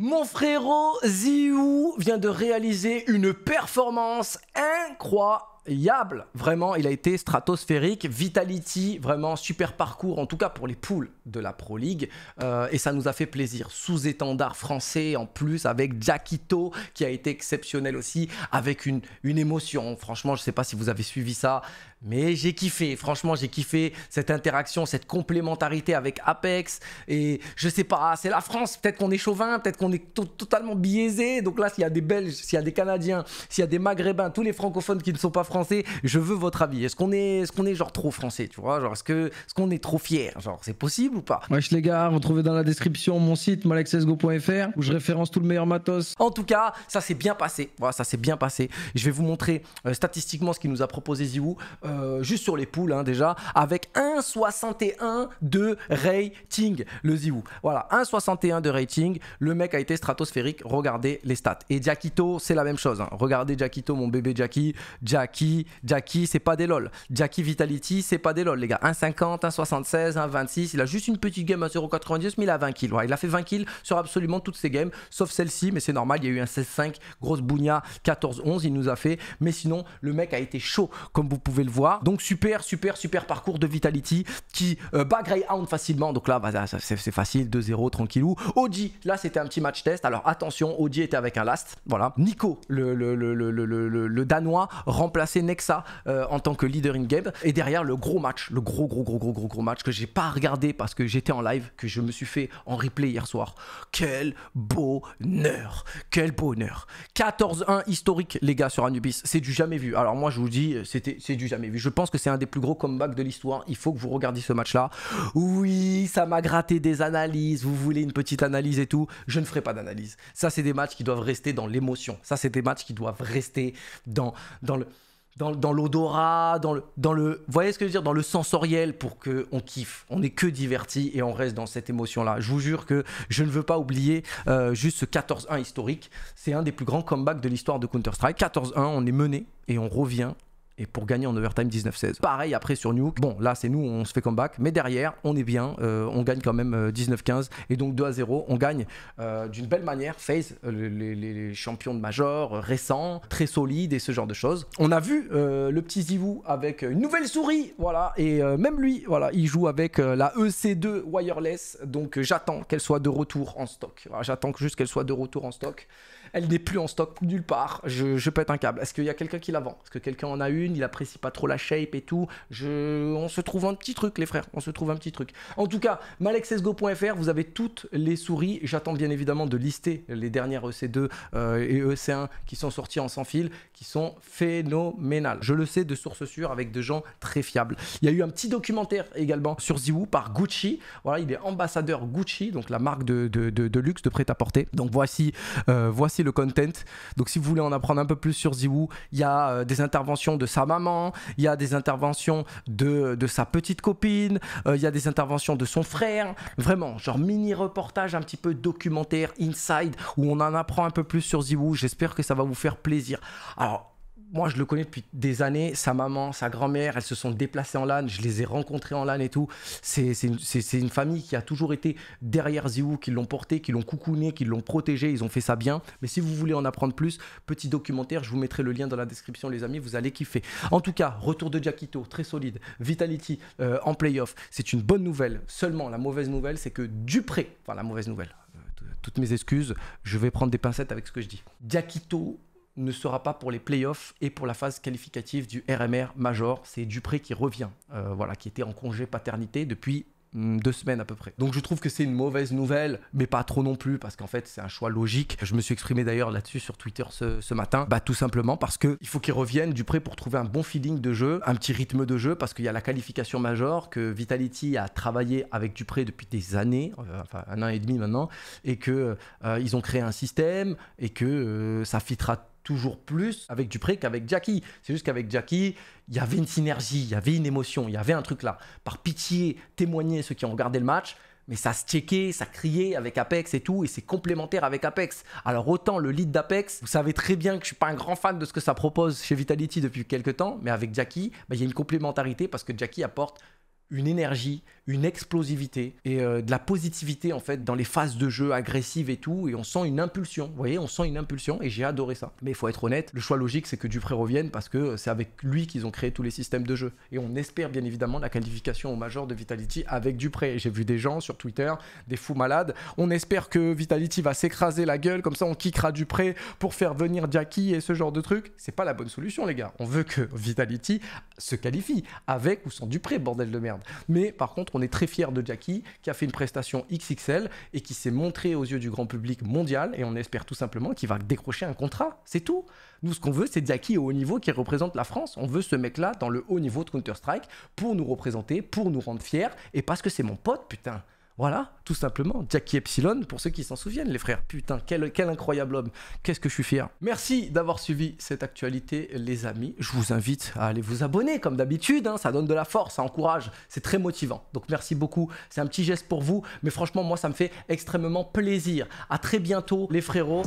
Mon frérot Ziou vient de réaliser une performance incroyable. Vraiment, il a été stratosphérique. Vitality, vraiment super parcours, en tout cas pour les poules de la Pro League. Euh, et ça nous a fait plaisir. Sous-étendard français en plus, avec Jackito qui a été exceptionnel aussi, avec une, une émotion. Franchement, je ne sais pas si vous avez suivi ça, mais j'ai kiffé, franchement, j'ai kiffé cette interaction, cette complémentarité avec Apex. Et je sais pas, c'est la France, peut-être qu'on est chauvin, peut-être qu'on est totalement biaisé. Donc là, s'il y a des Belges, s'il y a des Canadiens, s'il y a des Maghrébins, tous les francophones qui ne sont pas français, je veux votre avis. Est-ce qu'on est, est, qu'on est genre trop français, tu vois Genre, est-ce qu'on est, qu'on est trop fier Genre, c'est possible ou pas Wesh les gars, vous trouvez dans la description mon site malaxesgo.fr où je référence tout le meilleur matos. En tout cas, ça s'est bien passé. Voilà, ça s'est bien passé. Je vais vous montrer euh, statistiquement ce qu'il nous a proposé Ziwoo. Euh, euh, juste sur les poules hein, déjà, avec 1,61 de rating, le Ziwu. Voilà, 1,61 de rating, le mec a été stratosphérique, regardez les stats. Et Jackito, c'est la même chose, hein. regardez Jackito, mon bébé Jackie, Jackie, Jackie, c'est pas des lol. Jackie Vitality, c'est pas des lol, les gars. 1,50, 1,76, 1,26, il a juste une petite game à 0,90, mais il a 20 kills. il a fait 20 kills sur absolument toutes ses games, sauf celle-ci, mais c'est normal, il y a eu un 16-5, grosse bougna, 14-11, il nous a fait, mais sinon, le mec a été chaud, comme vous pouvez le voir donc super, super, super parcours de Vitality qui euh, bat Greyhound facilement. Donc là, bah, c'est facile, 2-0, tranquillou. Audi là c'était un petit match test. Alors attention, Audi était avec un last. Voilà. Nico, le, le, Danois, remplaçait Nexa euh, en tant que leader in game. Et derrière, le gros match, le gros, gros, gros, gros, gros, gros match que j'ai pas regardé parce que j'étais en live, que je me suis fait en replay hier soir. Quel bonheur! Quel bonheur! 14-1 historique, les gars, sur Anubis. C'est du jamais vu. Alors moi, je vous dis, c'était c'est du jamais je pense que c'est un des plus gros comebacks de l'histoire. Il faut que vous regardiez ce match-là. Oui, ça m'a gratté des analyses. Vous voulez une petite analyse et tout Je ne ferai pas d'analyse. Ça, c'est des matchs qui doivent rester dans l'émotion. Ça, c'est des matchs qui doivent rester dans, dans le dans, l'odorat, dans le, dans le, vous voyez ce que je veux dire, dans le sensoriel pour que on kiffe. On n'est que diverti et on reste dans cette émotion-là. Je vous jure que je ne veux pas oublier euh, juste ce 14-1 historique. C'est un des plus grands comebacks de l'histoire de Counter-Strike. 14-1, on est mené et on revient et pour gagner en overtime 19-16. Pareil après sur Nuke, bon là c'est nous, on se fait comeback, mais derrière on est bien, euh, on gagne quand même 19-15 euh, et donc 2 à 0, on gagne euh, d'une belle manière FaZe, les, champions de major récents, très solides et ce genre de choses. On a vu le petit Zivou avec une nouvelle souris, voilà, et même lui, voilà, il joue avec la EC2 wireless, donc j'attends qu'elle soit de retour en stock. J'attends juste qu'elle soit de retour en stock. Elle n'est plus en stock nulle part, je, pète un câble. Est-ce qu'il y a quelqu'un qui la vend Est-ce que quelqu'un en a eu il apprécie pas trop la shape et tout. On se trouve un petit truc, les frères, on se trouve un petit truc. En tout cas, malexesgo.fr, vous avez toutes les souris. J'attends bien évidemment de lister les dernières EC2 euh, et EC1 qui sont sorties en sans fil, qui sont phénoménales. Je le sais de sources sûres avec de gens très fiables. Il y a eu un petit documentaire également sur Ziwoo par Gucci. Voilà, il est ambassadeur Gucci, donc la marque de, luxe, de prêt-à-porter. Donc voici, euh, voici le content. Donc si vous voulez en apprendre un peu plus sur Ziwoo, il y a euh, des interventions de maman, il y a des interventions de, de sa petite copine, euh, il y a des interventions de son frère. Vraiment, genre mini reportage un petit peu documentaire, inside, où on en apprend un peu plus sur Ziwoo. J'espère que ça va vous faire plaisir. Alors, moi, je le connais depuis des années. Sa maman, sa grand-mère, elles se sont déplacées en LAN. Je les ai rencontrées en LAN et tout. C'est une, famille qui a toujours été derrière Ziou, qui l'ont porté, qui l'ont coucouné, qui l'ont protégé. Ils ont fait ça bien. Mais si vous voulez en apprendre plus, petit documentaire, je vous mettrai le lien dans la description, les amis. Vous allez kiffer. En tout cas, retour de jackito très solide. Vitality euh, en playoff, c'est une bonne nouvelle. Seulement, la mauvaise nouvelle, c'est que Dupré, enfin, la mauvaise nouvelle, euh, toutes mes excuses, je vais prendre des pincettes avec ce que je dis. Diakito ne sera pas pour les playoffs et pour la phase qualificative du RMR Major. C'est Dupré qui revient, euh, voilà, qui était en congé paternité depuis mm, deux semaines à peu près. Donc je trouve que c'est une mauvaise nouvelle, mais pas trop non plus, parce qu'en fait c'est un choix logique. Je me suis exprimé d'ailleurs là-dessus sur Twitter ce, matin, bah, tout simplement parce qu'il faut qu'il revienne Dupré, pour trouver un bon feeling de jeu, un petit rythme de jeu, parce qu'il y a la qualification Major, que Vitality a travaillé avec Dupré depuis des années, euh, enfin un an et demi maintenant, et que euh, ils ont créé un système et que ça fitera toujours plus avec Dupré qu'avec Jackie. C'est juste qu'avec Jackie, il y avait une synergie, il y avait une émotion, il y avait un truc là. Par pitié, témoigner ceux qui ont regardé le match, mais ça se checkait, ça criait avec Apex et tout, et c'est complémentaire avec Apex. Alors autant le lead d'Apex, vous savez très bien que je suis pas un grand fan de ce que ça propose chez Vitality depuis quelques temps, mais avec Jackie, bah, il y a une complémentarité parce que Jackie apporte une énergie, une explosivité et euh, de la positivité en fait dans les phases de jeu agressives et tout et on sent une impulsion, vous voyez, on sent une impulsion et j'ai adoré ça. Mais il faut être honnête, le choix logique c'est que Dupré revienne parce que c'est avec lui qu'ils ont créé tous les systèmes de jeu et on espère bien évidemment la qualification au major de Vitality avec Dupré. J'ai vu des gens sur Twitter, des fous malades, on espère que Vitality va s'écraser la gueule comme ça on kickera Dupré pour faire venir Jackie et ce genre de truc, c'est pas la bonne solution les gars. On veut que Vitality se qualifie avec ou sans Dupré bordel de merde. Mais par contre, on est très fier de Jackie qui a fait une prestation XXL et qui s'est montré aux yeux du grand public mondial et on espère tout simplement qu'il va décrocher un contrat. C'est tout. Nous, ce qu'on veut, c'est Jackie au haut niveau qui représente la France. On veut ce mec-là dans le haut niveau de Counter-Strike pour nous représenter, pour nous rendre fiers et parce que c'est mon pote, putain. Voilà, tout simplement. Jackie Epsilon, pour ceux qui s'en souviennent, les frères. Putain, quel, incroyable homme. Qu'est-ce que je suis fier. Merci d'avoir suivi cette actualité, les amis. Je vous invite à aller vous abonner, comme d'habitude. Hein. Ça donne de la force, ça encourage. C'est très motivant. Donc merci beaucoup. C'est un petit geste pour vous. Mais franchement, moi, ça me fait extrêmement plaisir. À très bientôt, les frérots.